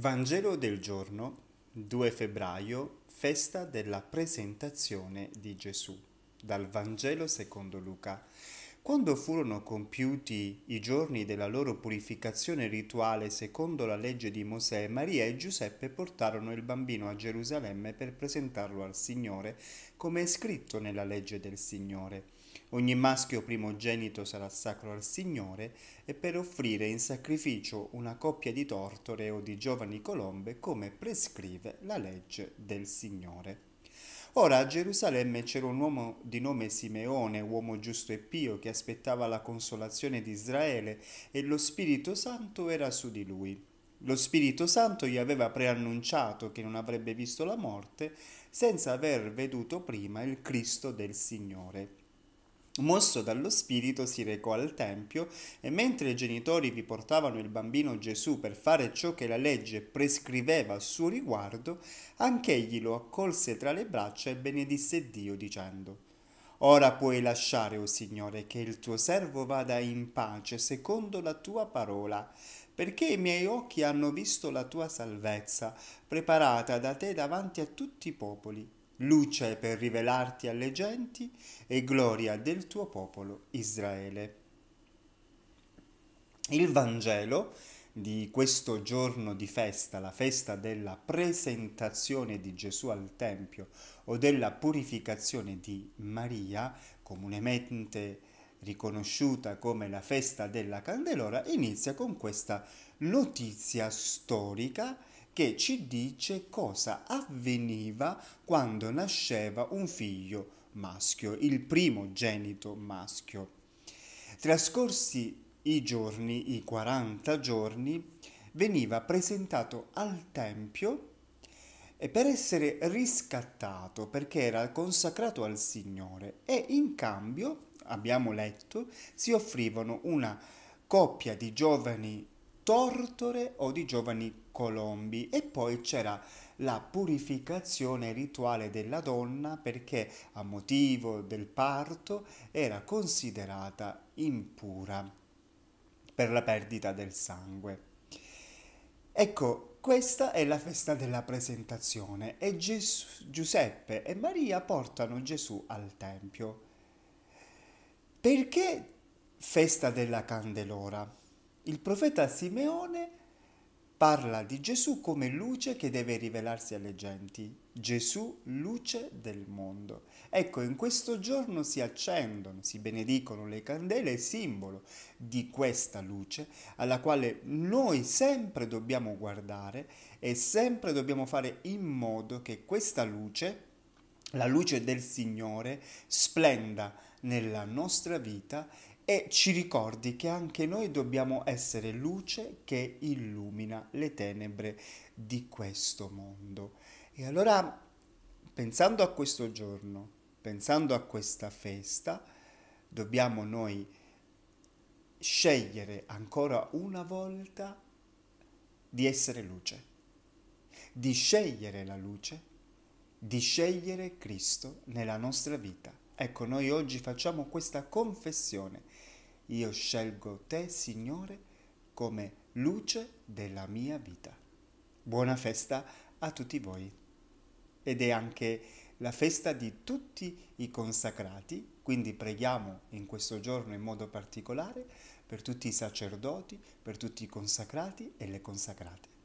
Vangelo del giorno 2 febbraio, festa della presentazione di Gesù, dal Vangelo secondo Luca. Quando furono compiuti i giorni della loro purificazione rituale secondo la legge di Mosè, Maria e Giuseppe portarono il bambino a Gerusalemme per presentarlo al Signore, come è scritto nella legge del Signore. Ogni maschio primogenito sarà sacro al Signore e per offrire in sacrificio una coppia di tortore o di giovani colombe come prescrive la legge del Signore. Ora a Gerusalemme c'era un uomo di nome Simeone, uomo giusto e pio, che aspettava la consolazione di Israele e lo Spirito Santo era su di lui. Lo Spirito Santo gli aveva preannunciato che non avrebbe visto la morte senza aver veduto prima il Cristo del Signore. Mosso dallo spirito si recò al Tempio e mentre i genitori vi portavano il bambino Gesù per fare ciò che la legge prescriveva a suo riguardo, anch'egli lo accolse tra le braccia e benedisse Dio dicendo Ora puoi lasciare, o oh Signore, che il tuo servo vada in pace secondo la tua parola, perché i miei occhi hanno visto la tua salvezza, preparata da te davanti a tutti i popoli luce per rivelarti alle genti e gloria del tuo popolo Israele. Il Vangelo di questo giorno di festa, la festa della presentazione di Gesù al Tempio o della purificazione di Maria, comunemente riconosciuta come la festa della Candelora, inizia con questa notizia storica che ci dice cosa avveniva quando nasceva un figlio maschio, il primogenito maschio. Trascorsi i giorni, i 40 giorni, veniva presentato al Tempio per essere riscattato perché era consacrato al Signore e in cambio, abbiamo letto, si offrivano una coppia di giovani Tortore o di giovani Colombi e poi c'era la purificazione rituale della donna perché a motivo del parto era considerata impura per la perdita del sangue. Ecco, questa è la festa della presentazione e Ges- Giuseppe e Maria portano Gesù al Tempio. Perché festa della candelora? il profeta Simeone parla di Gesù come luce che deve rivelarsi alle genti, Gesù luce del mondo. Ecco, in questo giorno si accendono, si benedicono le candele, simbolo di questa luce alla quale noi sempre dobbiamo guardare e sempre dobbiamo fare in modo che questa luce, la luce del Signore, splenda nella nostra vita e ci ricordi che anche noi dobbiamo essere luce che illumina le tenebre di questo mondo. E allora, pensando a questo giorno, pensando a questa festa, dobbiamo noi scegliere ancora una volta di essere luce, di scegliere la luce, di scegliere Cristo nella nostra vita. Ecco, noi oggi facciamo questa confessione. Io scelgo te, Signore, come luce della mia vita. Buona festa a tutti voi. Ed è anche la festa di tutti i consacrati, quindi preghiamo in questo giorno in modo particolare per tutti i sacerdoti, per tutti i consacrati e le consacrate.